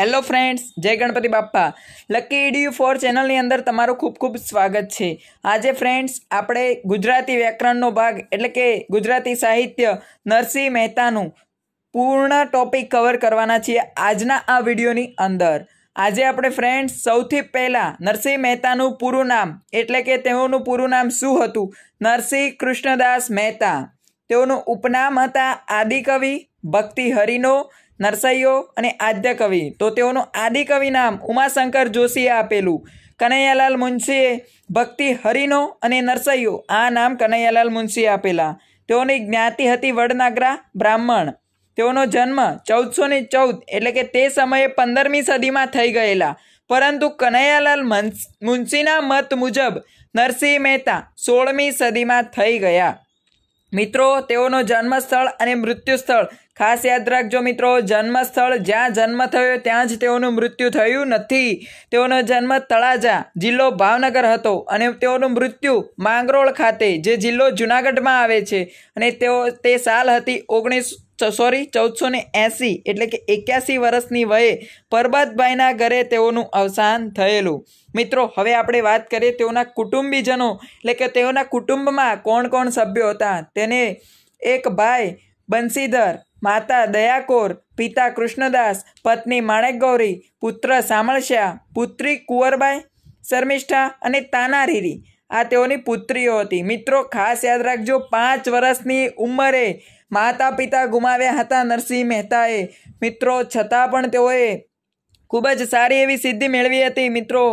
hello friends જય Ganpati Bappa lucky EDU four ચેનલની અંદર તમારું ખૂબ ખૂબ સ્વાગત છે આજે ફ્રેન્ડ્સ આપણે ગુજરાતી વ્યાકરણનો ભાગ એટલે કે ગુજરાતી સાહિત્ય નરસિંહ મહેતાનું પૂર્ણ ટોપિક કવર કરવાના છીએ આજના આ વિડીયોની અંદર આજે આપણે ફ્રેન્ડ્સ સૌથી પહેલાં નરસિંહ મહેતાનું પૂરું નામ એટલે કે તેઓનું પૂરું નામ શું હતું નરસિંહ કૃષ્ણદાસ મહેતા તેઓનું ઉપનામ હતા આદિકવિ ભક્તિ હરિનો નરસૈયો અને આદ્ય કવિ તો તેઓનું આદિકવિ નામ ઉમાશંકર જોશીએ આપેલું કનૈયાલાલ મુનશીએ ભક્તિ હરિનો અને નરસૈયો આ નામ કનૈયાલાલ મુનશીએ આપેલા તેઓની જ્ઞાતિ હતી વડનાગરા બ્રાહ્મણ તેઓનો જન્મ ચૌદસો ને ચૌદ એટલે કે તે સમયે પંદરમી સદીમાં થઈ ગયેલા પરંતુ કનૈયાલાલ મુનશીના મત મુજબ નરસિંહ મહેતા સોળમી સદીમાં થઈ ગયા મિત્રો તેઓનો જન્મ સ્થળ અને મૃત્યુ સ્થળ ખાસ યાદ રાખજો મિત્રો જન્મસ્થળ જ્યાં જન્મ થયો ત્યાં જ તેઓનું મૃત્યુ થયું નથી તેઓનો જન્મ તળાજા જિલ્લો ભાવનગર હતો અને તેઓનું મૃત્યુ માંગરોળ ખાતે જે જિલ્લો જુનાગઢમાં આવે છે અને તેઓ તે સાલ હતી ઓગણીસ સોરી ચૌદસો ને એંસી એટલે કે એક્યાસી વર્ષની વયે પરબતભાઈના ઘરે તેઓનું અવસાન થયેલું મિત્રો હવે આપણે વાત કરીએ તેઓના કુટુંબીજનો એટલે કે તેઓના કુટુંબમાં કોણ કોણ સભ્યો હતા તેને એક ભાઈ બંસીધર માતા દયાકોર પિતા કૃષ્ણદાસ પત્ની માણેક ગૌરી પુત્ર શામળશ્યા પુત્રી કુંવરબાઈ શર્મિષ્ઠા અને તાનારીરી આ તેઓની પુત્રીઓ હતી મિત્રો ખાસ યાદ રાખજો પાંચ વર્ષની ઉંમરે માતા પિતા ગુમાવ્યા હતા નરસિંહ મહેતાએ મિત્રો છતાં પણ તેઓએ ખૂબ જ સારી એવી સિદ્ધિ મેળવી હતી મિત્રો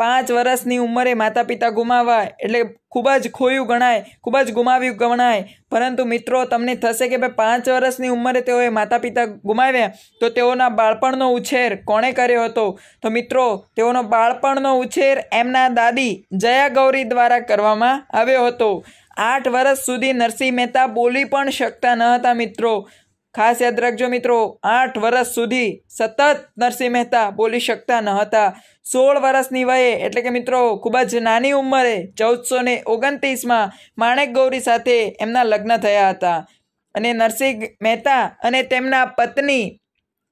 પાંચ વર્ષની ઉંમરે માતા પિતા ગુમાવા એટલે ખૂબ જ ખોયું ગણાય ખૂબ જ ગુમાવ્યું ગણાય પરંતુ મિત્રો તમને થશે કે ભાઈ પાંચ વર્ષની ઉંમરે તેઓએ માતા પિતા ગુમાવ્યા તો તેઓના બાળપણનો ઉછેર કોણે કર્યો હતો તો મિત્રો તેઓનો બાળપણનો ઉછેર એમના દાદી જયા ગૌરી દ્વારા કરવામાં આવ્યો હતો આઠ વર્ષ સુધી નરસિંહ મહેતા બોલી પણ શકતા ન હતા મિત્રો ખાસ યાદ રાખજો મિત્રો આઠ વર્ષ સુધી સતત નરસિંહ મહેતા બોલી શકતા ન હતા સોળ વર્ષની વયે એટલે કે મિત્રો ખૂબ જ નાની ઉંમરે ચૌદસો ને ઓગણત્રીસમાં માણેક ગૌરી સાથે એમના લગ્ન થયા હતા અને નરસિંહ મહેતા અને તેમના પત્ની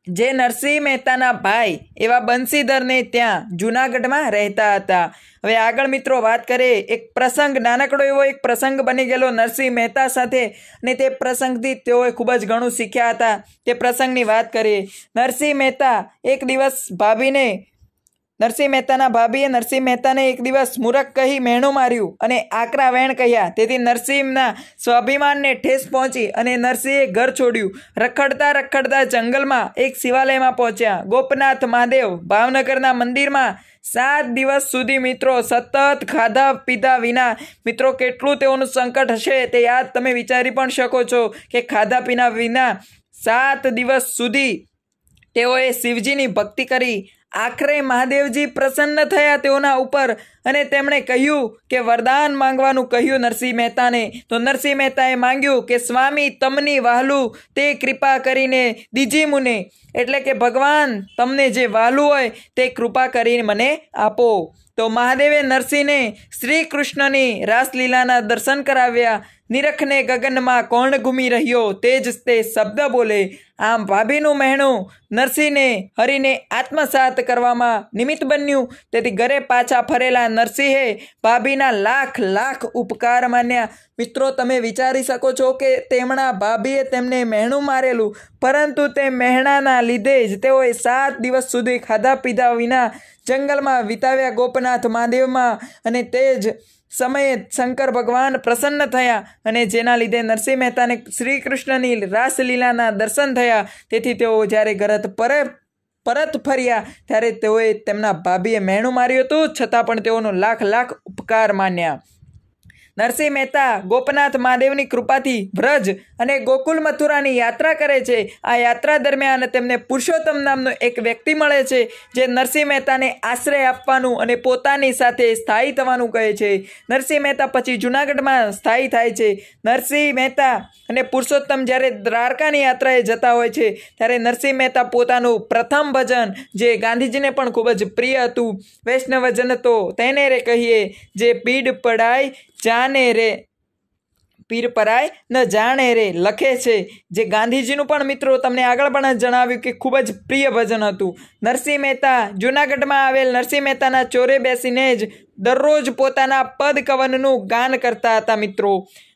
જે નરસિંહ મહેતાના ભાઈ એવા બંસીધરને ત્યાં જુનાગઢમાં રહેતા હતા હવે આગળ મિત્રો વાત કરીએ એક પ્રસંગ નાનકડો એવો એક પ્રસંગ બની ગયેલો નરસિંહ મહેતા સાથે અને તે પ્રસંગથી તેઓએ ખૂબ જ ઘણું શીખ્યા હતા તે પ્રસંગની વાત કરીએ નરસિંહ મહેતા એક દિવસ ભાભીને નરસિંહ મહેતાના ભાભીએ નરસિંહ મહેતાને એક દિવસ મૂરખ કહી મહેણું માર્યું અને આકરા વેણ કહ્યા તેથી નરસિંહના સ્વાભિમાનને ઠેસ પહોંચી અને નરસિંહે ઘર છોડ્યું રખડતા રખડતા જંગલમાં એક શિવાલયમાં પહોંચ્યા ગોપનાથ મહાદેવ ભાવનગરના મંદિરમાં સાત દિવસ સુધી મિત્રો સતત ખાધા પીધા વિના મિત્રો કેટલું તેઓનું સંકટ હશે તે યાદ તમે વિચારી પણ શકો છો કે ખાધા પીના વિના સાત દિવસ સુધી તેઓએ શિવજીની ભક્તિ કરી આખરે મહાદેવજી પ્રસન્ન થયા તેઓના ઉપર અને તેમણે કહ્યું કે વરદાન માંગવાનું કહ્યું નરસિંહ મહેતાને તો નરસિંહ મહેતાએ માંગ્યું કે સ્વામી તમની વહાલું તે કૃપા કરીને દીજી મુને એટલે કે ભગવાન તમને જે વહાલું હોય તે કૃપા કરીને મને આપો તો મહાદેવે નરસિંહને શ્રી કૃષ્ણની રાસલીલાના દર્શન કરાવ્યા નિરખને ગગનમાં કોણ ઘૂમી રહ્યો તે જ તે શબ્દ બોલે આમ ભાભીનું મહેણું નરસિંહને હરિને આત્મસાત કરવામાં નિમિત્ત બન્યું તેથી ઘરે પાછા ફરેલા નરસિંહે ભાભીના લાખ લાખ ઉપકાર માન્યા મિત્રો તમે વિચારી શકો છો કે તેમણા ભાભીએ તેમને મહેણું મારેલું પરંતુ તે મહેણાના લીધે જ તેઓએ સાત દિવસ સુધી ખાધા પીધા વિના જંગલમાં વિતાવ્યા ગોપનાથ મહાદેવમાં અને તે જ સમયે શંકર ભગવાન પ્રસન્ન થયા અને જેના લીધે નરસિંહ મહેતાને શ્રી કૃષ્ણની રાસલીલાના દર્શન થયા તેથી તેઓ જ્યારે ગરત પર પરત ફર્યા ત્યારે તેઓએ તેમના ભાભીએ મહેણું માર્યું હતું છતાં પણ તેઓનો લાખ લાખ ઉપકાર માન્યા નરસિંહ મહેતા ગોપનાથ મહાદેવની કૃપાથી વ્રજ અને ગોકુલ મથુરાની યાત્રા કરે છે આ યાત્રા દરમિયાન તેમને પુરુષોત્તમ નામનો એક વ્યક્તિ મળે છે જે નરસિંહ મહેતાને આશ્રય આપવાનું અને પોતાની સાથે સ્થાયી થવાનું કહે છે નરસિંહ મહેતા પછી જૂનાગઢમાં સ્થાયી થાય છે નરસિંહ મહેતા અને પુરુષોત્તમ જ્યારે દ્વારકાની યાત્રાએ જતા હોય છે ત્યારે નરસિંહ મહેતા પોતાનું પ્રથમ ભજન જે ગાંધીજીને પણ ખૂબ જ પ્રિય હતું વૈષ્ણવજન તો તેને રે કહીએ જે પીડ પડાય જાને રે પીરપરાય ન જાણે રે લખે છે જે ગાંધીજીનું પણ મિત્રો તમને આગળ પણ જણાવ્યું કે ખૂબ જ પ્રિય ભજન હતું નરસિંહ મહેતા જૂનાગઢમાં આવેલ નરસિંહ મહેતાના ચોરે બેસીને જ દરરોજ પોતાના પદ કવનનું ગાન કરતા હતા મિત્રો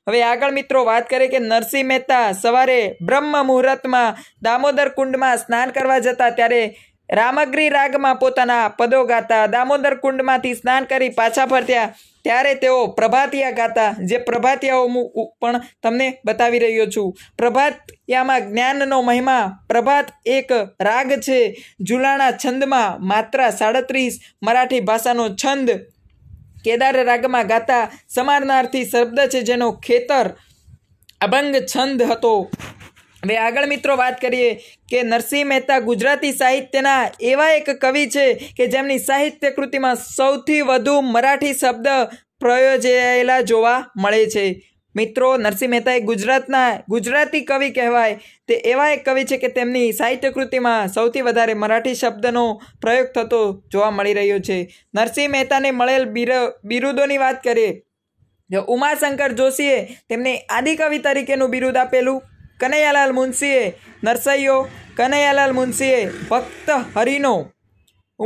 હવે આગળ મિત્રો વાત કરીએ કે નરસિંહ મહેતા સવારે બ્રહ્મ મુહૂર્તમાં દામોદર કુંડમાં સ્નાન કરવા જતા ત્યારે રામગ્રી રાગમાં પોતાના પદો ગાતા દામોદર કુંડમાંથી સ્નાન કરી પાછા ફરત્યા ત્યારે તેઓ પ્રભાતિયા ગાતા જે પ્રભાતિયાઓ હું પણ તમને બતાવી રહ્યો છું પ્રભાતિયામાં જ્ઞાનનો મહિમા પ્રભાત એક રાગ છે જુલાણા છંદમાં માત્ર સાડત્રીસ મરાઠી ભાષાનો છંદ કેદાર રાગમાં ગાતા સમારનાર્થી શબ્દ છે જેનો ખેતર અભંગ છંદ હતો હવે આગળ મિત્રો વાત કરીએ કે નરસિંહ મહેતા ગુજરાતી સાહિત્યના એવા એક કવિ છે કે જેમની સાહિત્ય કૃતિમાં સૌથી વધુ મરાઠી શબ્દ પ્રયોજાયેલા જોવા મળે છે મિત્રો નરસિંહ મહેતા એ ગુજરાતના ગુજરાતી કવિ કહેવાય તે એવા એક કવિ છે કે તેમની સાહિત્ય કૃતિમાં સૌથી વધારે મરાઠી શબ્દનો પ્રયોગ થતો જોવા મળી રહ્યો છે નરસિંહ મહેતાને મળેલ બિર બિરુદોની વાત કરીએ ઉમાશંકર જોશીએ તેમને આદિકવિ તરીકેનું બિરુદ આપેલું કનૈયાલાલ મુનશીએ નરસૈયો કનૈયાલાલ મુનશીએ ભક્ત હરિનો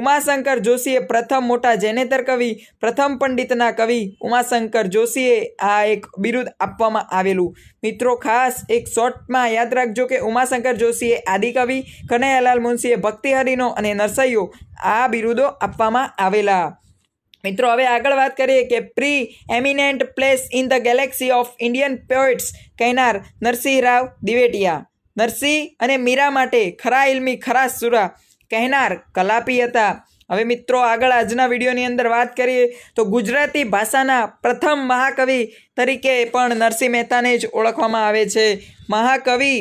ઉમાશંકર જોશીએ પ્રથમ મોટા જૈનેતર કવિ પ્રથમ પંડિતના કવિ ઉમાશંકર જોશીએ આ એક બિરુદ આપવામાં આવેલું મિત્રો ખાસ એક શોર્ટમાં યાદ રાખજો કે ઉમાશંકર જોશીએ આદિકવિ કનૈયાલાલ મુનશીએ ભક્તિહરિનો અને નરસૈયો આ બિરુદો આપવામાં આવેલા મિત્રો હવે આગળ વાત કરીએ કે preeminent place in the galaxy of Indian poets કહેનાર નરસિંહ રાવ દિવેટિયા નરસિંહ અને મીરા માટે ખરા ઇલમી ખરા સુરા કહેનાર કલાપી હતા હવે મિત્રો આગળ આજના વિડીયોની અંદર વાત કરીએ તો ગુજરાતી ભાષાના પ્રથમ મહાકવિ તરીકે પણ નરસિંહ મહેતાને જ ઓળખવામાં આવે છે મહાકવિ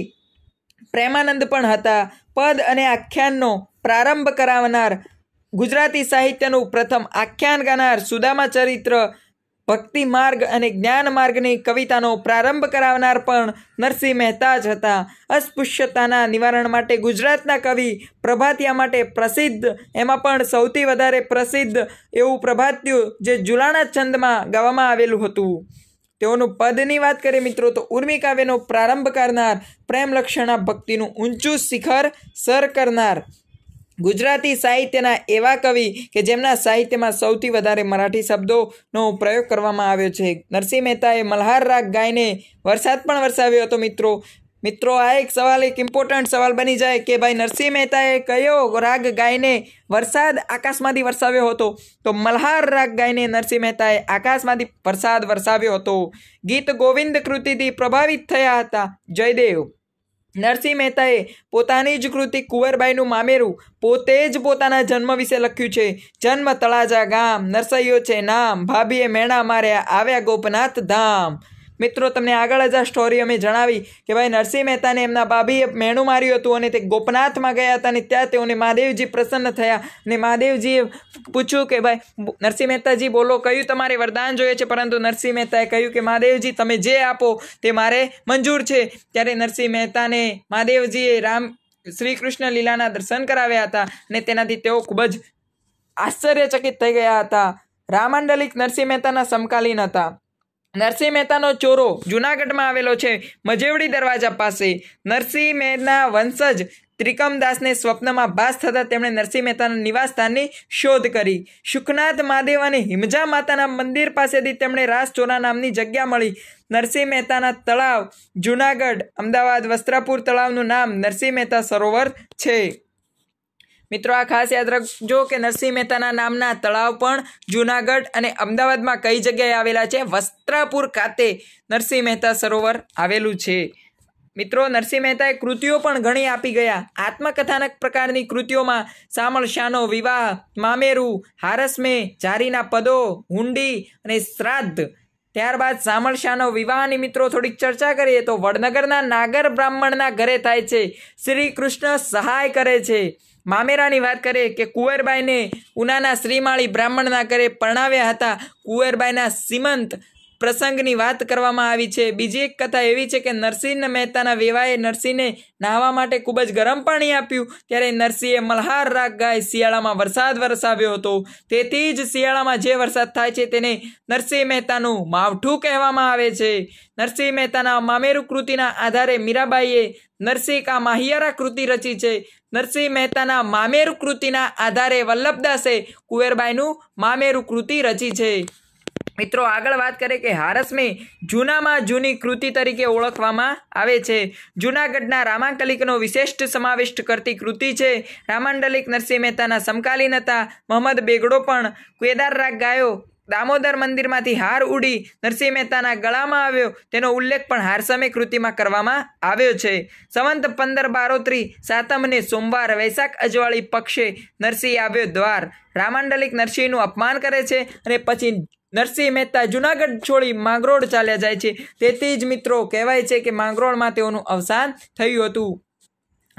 પ્રેમાનંદ પણ હતા પદ અને આખ્યાનનો પ્રારંભ કરાવનાર ગુજરાતી સાહિત્યનું પ્રથમ આખ્યાન ગાનાર સુદામા ચરિત્ર ભક્તિ માર્ગ અને જ્ઞાન માર્ગની કવિતાનો પ્રારંભ કરાવનાર પણ નરસિંહ મહેતા જ હતા અસ્પૃશ્યતાના નિવારણ માટે ગુજરાતના કવિ પ્રભાતિયા માટે પ્રસિદ્ધ એમાં પણ સૌથી વધારે પ્રસિદ્ધ એવું પ્રભાત્યું જે જુલાણા છંદમાં ગાવામાં આવેલું હતું તેઓનું પદની વાત કરીએ મિત્રો તો ઉર્મી પ્રારંભ કરનાર પ્રેમલક્ષણા ભક્તિનું ઊંચું શિખર સર કરનાર ગુજરાતી સાહિત્યના એવા કવિ કે જેમના સાહિત્યમાં સૌથી વધારે મરાઠી શબ્દોનો પ્રયોગ કરવામાં આવ્યો છે નરસિંહ મહેતાએ મલ્હાર રાગ ગાઈને વરસાદ પણ વરસાવ્યો હતો મિત્રો મિત્રો આ એક સવાલ એક ઇમ્પોર્ટન્ટ સવાલ બની જાય કે ભાઈ નરસિંહ મહેતાએ કયો રાગ ગાઈને વરસાદ આકાશમાંથી વરસાવ્યો હતો તો મલ્હાર રાગ ગાઈને નરસિંહ મહેતાએ આકાશમાંથી વરસાદ વરસાવ્યો હતો ગીત ગોવિંદ કૃતિથી પ્રભાવિત થયા હતા જયદેવ નરસિંહ મહેતાએ પોતાની જ કૃતિ કુંવરબાઈનું મામેરું પોતે જ પોતાના જન્મ વિશે લખ્યું છે જન્મ તળાજા ગામ નરસૈયો છે નામ ભાભીએ મેણા માર્યા આવ્યા ગોપનાથ ધામ મિત્રો તમને આગળ જ આ સ્ટોરી અમે જણાવી કે ભાઈ નરસિંહ મહેતાને એમના ભાભીએ મેણું માર્યું હતું અને તે ગોપનાથમાં ગયા હતા અને ત્યાં તેઓને મહાદેવજી પ્રસન્ન થયા અને મહાદેવજીએ પૂછ્યું કે ભાઈ નરસિંહ મહેતાજી બોલો કયું તમારે વરદાન જોઈએ છે પરંતુ નરસિંહ મહેતાએ કહ્યું કે મહાદેવજી તમે જે આપો તે મારે મંજૂર છે ત્યારે નરસિંહ મહેતાને મહાદેવજીએ રામ શ્રી કૃષ્ણ લીલાના દર્શન કરાવ્યા હતા અને તેનાથી તેઓ ખૂબ જ આશ્ચર્યચકિત થઈ ગયા હતા રામાંડલિક નરસિંહ મહેતાના સમકાલીન હતા નરસિંહ મહેતાનો ચોરો જુનાગઢમાં આવેલો છે મજેવડી દરવાજા પાસે નરસિંહ મહેતાના વંશજ ત્રિકમદાસને સ્વપ્નમાં ભાસ થતાં તેમણે નરસિંહ મહેતાના નિવાસસ્થાનની શોધ કરી સુખનાથ મહાદેવ અને હિમજા માતાના મંદિર પાસેથી તેમણે રાસચોરા નામની જગ્યા મળી નરસિંહ મહેતાના તળાવ જુનાગઢ અમદાવાદ વસ્ત્રાપુર તળાવનું નામ નરસિંહ મહેતા સરોવર છે મિત્રો આ ખાસ યાદ રાખજો કે નરસિંહ મહેતાના નામના તળાવ પણ જૂનાગઢ અને અમદાવાદમાં કઈ જગ્યાએ આવેલા છે વસ્ત્રાપુર ખાતે નરસિંહ મહેતા સરોવર આવેલું છે મિત્રો નરસિંહ મહેતાએ કૃતિઓ પણ ઘણી આપી ગયા આત્મકથાનક પ્રકારની કૃતિઓમાં સામળ શાનો વિવાહ મામેરું હારસમે જારીના પદો હુંડી અને શ્રાદ્ધ ત્યારબાદ સામળ શાહનો વિવાહની મિત્રો થોડીક ચર્ચા કરીએ તો વડનગરના નાગર બ્રાહ્મણના ઘરે થાય છે શ્રી કૃષ્ણ સહાય કરે છે મામેરાની વાત કરીએ કે કુંવરબાઈને ઉનાના શ્રીમાળી બ્રાહ્મણના ઘરે પરણાવ્યા હતા કુંવરબાઈના શ્રીમંત પ્રસંગની વાત કરવામાં આવી છે બીજી એક કથા એવી છે કે નરસિંહ મહેતાના વેવાએ નરસિંહને નાહવા માટે ખૂબ જ ગરમ પાણી આપ્યું ત્યારે નરસિંહે મલ્હાર રાગ ગાય શિયાળામાં વરસાદ વરસાવ્યો હતો તેથી જ શિયાળામાં જે વરસાદ થાય છે તેને નરસિંહ મહેતાનું માવઠું કહેવામાં આવે છે નરસિંહ મહેતાના મામેરુ કૃતિના આધારે મીરાબાઈએ નરસિંહ કા માહિયારા કૃતિ રચી છે નરસિંહ મહેતાના મામેરુ કૃતિના આધારે વલ્લભદાસે કુવેરબાઈનું મામેરુ કૃતિ રચી છે મિત્રો આગળ વાત કરે કે હારસમી જૂનામાં જૂની કૃતિ તરીકે ઓળખવામાં આવે છે જૂનાગઢના રામાંકલિકનો વિશિષ્ટ સમાવિષ્ટ કરતી કૃતિ છે રામાંડલિક નરસિંહ મહેતાના સમકાલીન હતા મોહમ્મદ બેગડો પણ કેદાર રાગ ગાયો દામોદર મંદિરમાંથી હાર ઉડી નરસિંહ મહેતાના ગળામાં આવ્યો તેનો ઉલ્લેખ પણ હારસમે કૃતિમાં કરવામાં આવ્યો છે સંવંત પંદર બારોત્રી સાતમને સોમવાર વૈશાખ અજવાળી પક્ષે નરસિંહ આવ્યો દ્વાર રામાંડલિક નરસિંહનું અપમાન કરે છે અને પછી નરસિંહ મહેતા જુનાગઢ છોડી માંગરોળ ચાલ્યા જાય છે તેથી જ મિત્રો કહેવાય છે કે માંગરોળમાં તેઓનું અવસાન થયું હતું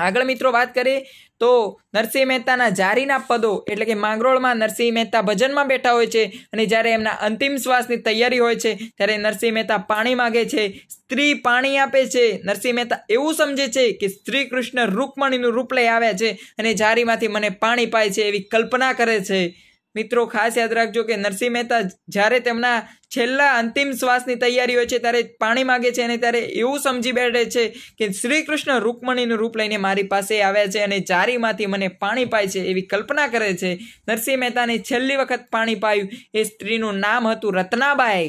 આગળ મિત્રો વાત કરીએ તો નરસિંહ મહેતાના જારીના પદો એટલે કે માંગરોળમાં નરસિંહ મહેતા ભજનમાં બેઠા હોય છે અને જ્યારે એમના અંતિમ શ્વાસની તૈયારી હોય છે ત્યારે નરસિંહ મહેતા પાણી માગે છે સ્ત્રી પાણી આપે છે નરસિંહ મહેતા એવું સમજે છે કે સ્ત્રી કૃષ્ણ રૂકમણીનું રૂપ લઈ આવ્યા છે અને જારીમાંથી મને પાણી પાય છે એવી કલ્પના કરે છે મિત્રો ખાસ યાદ રાખજો કે નરસિંહ મહેતા જ્યારે તેમના છેલ્લા અંતિમ શ્વાસની તૈયારી હોય છે ત્યારે પાણી માગે છે અને ત્યારે એવું સમજી બેઠે છે કે શ્રી કૃષ્ણ રૂકમણીનું રૂપ લઈને મારી પાસે આવ્યા છે અને ચારીમાંથી મને પાણી પાય છે એવી કલ્પના કરે છે નરસિંહ મહેતાને છેલ્લી વખત પાણી પાયું એ સ્ત્રીનું નામ હતું રત્નાબાઈ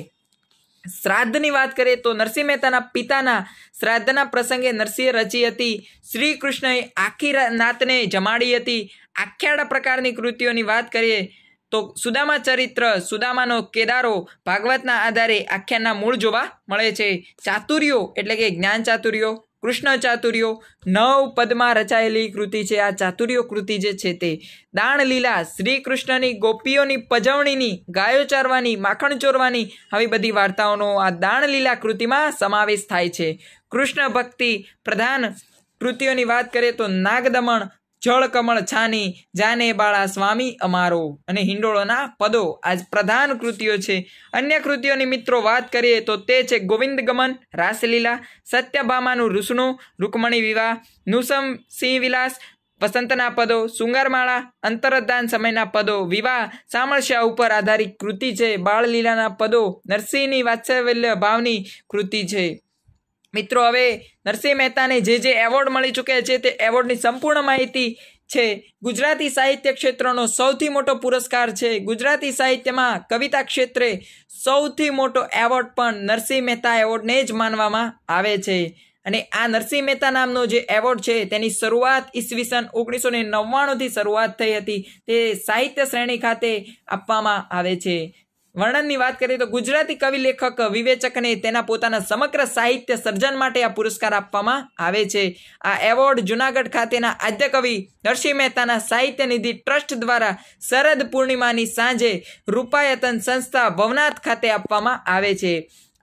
શ્રાદ્ધની વાત કરીએ તો નરસિંહ મહેતાના પિતાના શ્રાદ્ધના પ્રસંગે નરસિંહ રચી હતી શ્રી કૃષ્ણએ આખી નાતને જમાડી હતી આખ્યાડા પ્રકારની કૃતિઓની વાત કરીએ તો સુદામા ચરિત્ર સુદામાનો કેદારો ભાગવતના આધારે આખ્યાનના મૂળ જોવા મળે છે ચાતુર્યો એટલે કે જ્ઞાન ચાતુર્યો કૃષ્ણ ચાતુર્યો નવ પદમાં રચાયેલી કૃતિ છે આ ચાતુર્યો કૃતિ જે છે તે દાણ લીલા શ્રી કૃષ્ણની ગોપીઓની પજવણીની ગાયો ચારવાની માખણ ચોરવાની આવી બધી વાર્તાઓનો આ દાણ લીલા કૃતિમાં સમાવેશ થાય છે કૃષ્ણ ભક્તિ પ્રધાન કૃતિઓની વાત કરીએ તો નાગદમણ જળ કમળ છાની જાને બાળા સ્વામી અમારો અને હિંડોળોના પદો આજ પ્રધાન કૃતિઓ છે અન્ય કૃતિઓની મિત્રો વાત કરીએ તો તે છે ગોવિંદ ગમન રાસલીલા સત્યભામાનું રૂસણું રૂકમણી વિવાહ નુસમ સિંહ વિલાસ વસંતના પદો શૃંગારમાળા અંતરદાન સમયના પદો વિવાહ સામળશા ઉપર આધારિત કૃતિ છે બાળલીલાના પદો નરસિંહની વાત્સલ્ય ભાવની કૃતિ છે મિત્રો હવે નરસિંહ મહેતાને જે જે એવોર્ડ મળી ચૂક્યા છે તે એવોર્ડની સંપૂર્ણ માહિતી છે ગુજરાતી સાહિત્ય ક્ષેત્રનો સૌથી મોટો પુરસ્કાર છે ગુજરાતી સાહિત્યમાં કવિતા ક્ષેત્રે સૌથી મોટો એવોર્ડ પણ નરસિંહ મહેતા એવોર્ડને જ માનવામાં આવે છે અને આ નરસિંહ મહેતા નામનો જે એવોર્ડ છે તેની શરૂઆત ઈસવીસન ઓગણીસો ને નવ્વાણુંથી શરૂઆત થઈ હતી તે સાહિત્ય શ્રેણી ખાતે આપવામાં આવે છે વર્ણનની વાત કરીએ તો ગુજરાતી કવિ લેખક વિવેચકને તેના પોતાના સમગ્ર સાહિત્ય સર્જન માટે આ પુરસ્કાર આપવામાં આવે છે આ એવોર્ડ જુનાગઢ ખાતેના આદ્ય કવિ નરસિંહ મહેતાના સાહિત્ય નિધિ ટ્રસ્ટ દ્વારા શરદ પૂર્ણિમાની સાંજે રૂપાયતન સંસ્થા ભવનાથ ખાતે આપવામાં આવે છે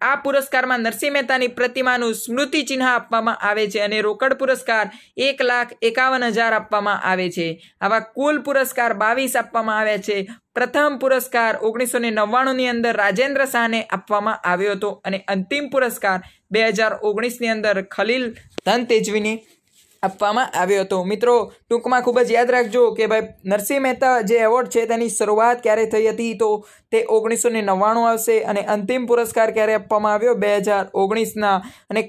આ પુરસ્કારમાં નરસિંહ મહેતાની પ્રતિમાનું સ્મૃતિ ચિહ્ન આપવામાં આવે છે અને રોકડ પુરસ્કાર એક લાખ એકાવન હજાર આપવામાં આવે છે આવા કુલ પુરસ્કાર બાવીસ આપવામાં આવ્યા છે પ્રથમ પુરસ્કાર ઓગણીસો ને નવ્વાણુંની અંદર રાજેન્દ્ર શાહને આપવામાં આવ્યો હતો અને અંતિમ પુરસ્કાર બે હજાર ઓગણીસની અંદર ખલીલ ધન તેજવીને આપવામાં આવ્યો હતો મિત્રો ટૂંકમાં ખૂબ જ યાદ રાખજો કે ભાઈ નરસિંહ મહેતા જે એવોર્ડ છે તેની શરૂઆત ક્યારે થઈ હતી તો તે ઓગણીસો ને નવ્વાણું આવશે અને અંતિમ પુરસ્કાર ક્યારે આપવામાં આવ્યો બે હજાર ઓગણીસના અને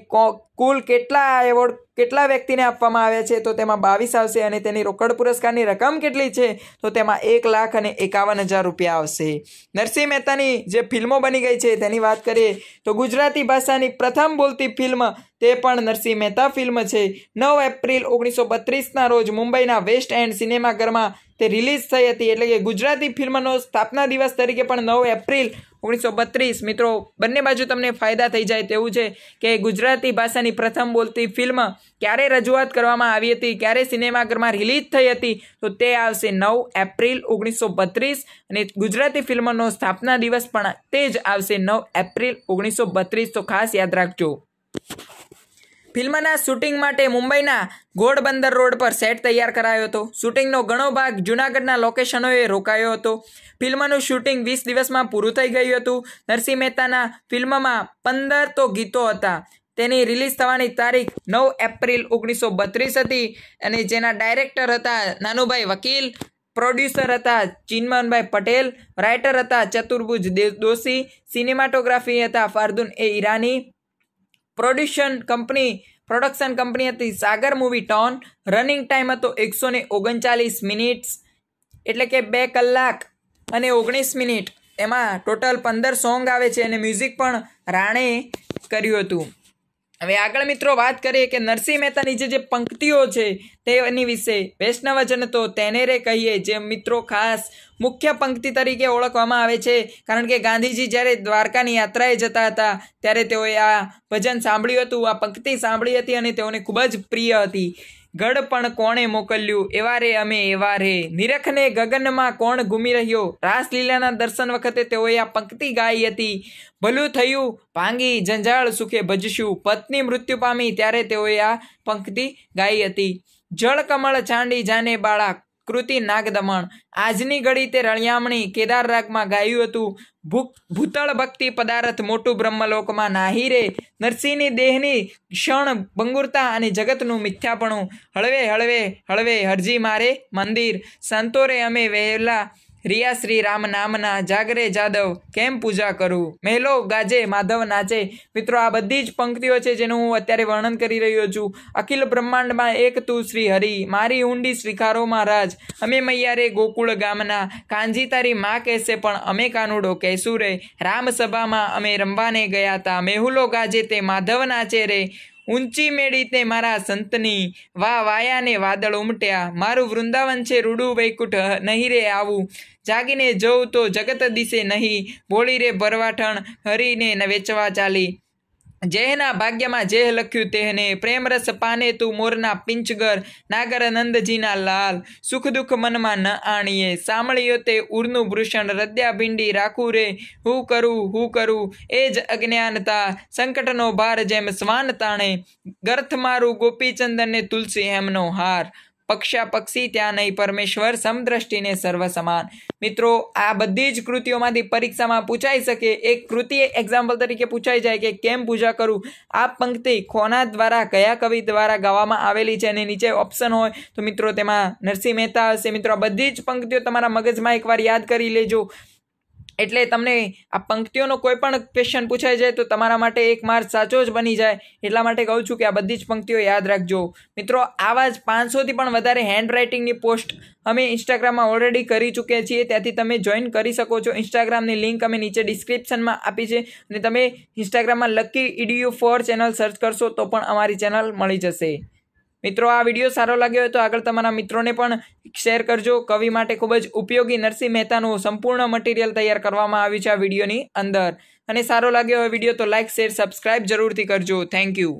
કુલ કેટલા એવોર્ડ કેટલા વ્યક્તિને આપવામાં આવે છે તો તેમાં બાવીસ આવશે અને તેની રોકડ પુરસ્કારની રકમ કેટલી છે તો તેમાં એક લાખ અને એકાવન હજાર રૂપિયા આવશે નરસિંહ મહેતાની જે ફિલ્મો બની ગઈ છે તેની વાત કરીએ તો ગુજરાતી ભાષાની પ્રથમ બોલતી ફિલ્મ તે પણ નરસિંહ મહેતા ફિલ્મ છે નવ એપ્રિલ ઓગણીસો બત્રીસના રોજ મુંબઈના વેસ્ટ એન્ડ સિનેમાઘરમાં તે રિલીઝ થઈ હતી એટલે કે ગુજરાતી ફિલ્મનો સ્થાપના દિવસ તરીકે પણ નવ એપ્રિલ ઓગણીસો બત્રીસ મિત્રો બંને બાજુ તમને ફાયદા થઈ જાય તેવું છે કે ગુજરાતી ભાષાની પ્રથમ બોલતી ફિલ્મ ક્યારે રજૂઆત કરવામાં આવી હતી ક્યારે સિનેમાઘરમાં રિલીઝ થઈ હતી તો તે આવશે નવ એપ્રિલ ઓગણીસો બત્રીસ અને ગુજરાતી ફિલ્મનો સ્થાપના દિવસ પણ તે જ આવશે નવ એપ્રિલ ઓગણીસો બત્રીસ તો ખાસ યાદ રાખજો ફિલ્મના શૂટિંગ માટે મુંબઈના ઘોડબંદર રોડ પર સેટ તૈયાર કરાયો હતો શૂટિંગનો ઘણો ભાગ જૂનાગઢના લોકેશનોએ રોકાયો હતો ફિલ્મનું શૂટિંગ વીસ દિવસમાં પૂરું થઈ ગયું હતું નરસિંહ મહેતાના ફિલ્મમાં પંદર તો ગીતો હતા તેની રિલીઝ થવાની તારીખ નવ એપ્રિલ ઓગણીસો બત્રીસ હતી અને જેના ડાયરેક્ટર હતા નાનુભાઈ વકીલ પ્રોડ્યુસર હતા ચિન્મનભાઈ પટેલ રાઇટર હતા ચતુર્ભુજ દોશી સિનેમાટોગ્રાફી હતા Fardoon A Irani production company production company હતી Sagar Movietone running time હતો એકસો ને ઓગણચાલીસ મિનિટ્સ એટલે કે બે કલાક અને ઓગણીસ મિનિટ એમાં ટોટલ પંદર સોંગ આવે છે અને મ્યુઝિક પણ રાણે કર્યું હતું હવે આગળ મિત્રો વાત કરીએ કે નરસિંહ મહેતાની જે પંક્તિઓ છે તેની વિશે વૈષ્ણવજન તો તેને રે કહીએ જે મિત્રો ખાસ મુખ્ય પંક્તિ તરીકે ઓળખવામાં આવે છે કારણ કે ગાંધીજી જ્યારે દ્વારકાની યાત્રાએ જતા હતા ત્યારે તેઓએ આ ભજન સાંભળ્યું હતું આ પંક્તિ સાંભળી હતી અને તેઓને ખૂબ જ પ્રિય હતી ગઢ પણ કોણે મોકલ્યું એવા રે અમે એવા રે નિરખને ગગનમાં કોણ ઘૂમી રહ્યો રાસલીલાના દર્શન વખતે તેઓએ આ પંક્તિ ગાઈ હતી ભલું થયું ભાંગી જંજાળ સુખે ભજશું પત્ની મૃત્યુ પામી ત્યારે તેઓએ આ પંક્તિ ગાઈ હતી જળ કમળ ચાંડી જાને બાળક કૃતિ નાગદમણ આજની ઘડી તે રળિયામણી કેદાર રાગમાં ગાયું હતું ભૂક ભૂતળ ભક્તિ પદાર્થ મોટું બ્રહ્મલોકમાં નાહી રે નરસિંહની દેહની ક્ષણ ભંગુરતા અને જગતનું મિથ્યાપણું હળવે હળવે હળવે હરજી મારે મંદિર સંતોરે અમે વહેલા રિયા શ્રી રામ નામના જાગરે જાદવ કેમ પૂજા કરું મેલો ગાજે માધવ નાચે મિત્રો આ બધી જ પંક્તિઓ છે જેનું હું અત્યારે વર્ણન કરી રહ્યો છું અખિલ બ્રહ્માંડમાં એક તું શ્રી હરિ મારી ઊંડી શ્રીખારોમાં રાજ અમે મૈયારે ગોકુળ ગામના કાંજી તારી મા કહેશે પણ અમે કાનુડો કહેશું રે સભામાં અમે રમવાને ગયા હતા મેહુલો ગાજે તે માધવ નાચે રે ઊંચી મેળી તે મારા સંતની વા વાયાને વાદળ ઉમટ્યા મારું વૃંદાવન છે રૂડું વૈકુંઠ નહીં રે આવું જાગીને જોઉં તો જગત દિશે નહીં બોળી રે ભરવાઠણ હરીને વેચવા ચાલી જેના ભાગ્યમાં જેહ લખ્યું તેને પ્રેમરસ પાને તું મોરના પિંચગર નાગરનંદજીના લાલ સુખ દુઃખ મનમાં ન આણીએ સાંભળ્યો તે ઉરનું ભૂષણ રદ્યાભિંડી ભીંડી રાખું રે હું કરું હું કરું એ જ અજ્ઞાનતા સંકટનો ભાર જેમ સ્વાન તાણે ગર્થ મારું ગોપીચંદને તુલસી હેમનો હાર પક્ષા પક્ષી ત્યાં નહીં પરમેશ્વર સમદ્રષ્ટિને સર્વ સમાન મિત્રો આ બધી જ કૃતિઓમાંથી પરીક્ષામાં પૂછાઈ શકે એક કૃતિ એક્ઝામ્પલ તરીકે પૂછાઈ જાય કે કેમ પૂજા કરું આ પંક્તિ કોના દ્વારા કયા કવિ દ્વારા ગાવામાં આવેલી છે અને નીચે ઓપ્શન હોય તો મિત્રો તેમાં નરસિંહ મહેતા હશે મિત્રો આ બધી જ પંક્તિઓ તમારા મગજમાં એકવાર યાદ કરી લેજો એટલે તમને આ પંક્તિઓનો કોઈ પણ ક્વેશ્ચન પૂછાઈ જાય તો તમારા માટે એક માર્ક સાચો જ બની જાય એટલા માટે કહું છું કે આ બધી જ પંક્તિઓ યાદ રાખજો મિત્રો આવા જ પાંચસોથી પણ વધારે હેન્ડરાઇટિંગની પોસ્ટ અમે ઇન્સ્ટાગ્રામમાં ઓલરેડી કરી ચૂક્યા છીએ ત્યાંથી તમે જોઈન કરી શકો છો ઇન્સ્ટાગ્રામની લિંક અમે નીચે ડિસ્ક્રિપ્શનમાં આપી છે અને તમે ઇન્સ્ટાગ્રામમાં lucky EDU four channel search કરશો તો પણ અમારી ચેનલ મળી જશે મિત્રો આ વિડીયો સારો લાગ્યો હોય તો આગળ તમારા મિત્રોને પણ શેર કરજો કવિ માટે ખૂબ જ ઉપયોગી નરસિંહ મહેતાનું સંપૂર્ણ મટીરિયલ તૈયાર કરવામાં આવ્યું છે આ વિડીયોની અંદર અને સારો લાગ્યો હોય વિડીયો તો લાઇક શેર સબસ્ક્રાઇબ જરૂરથી કરજો થેન્ક યુ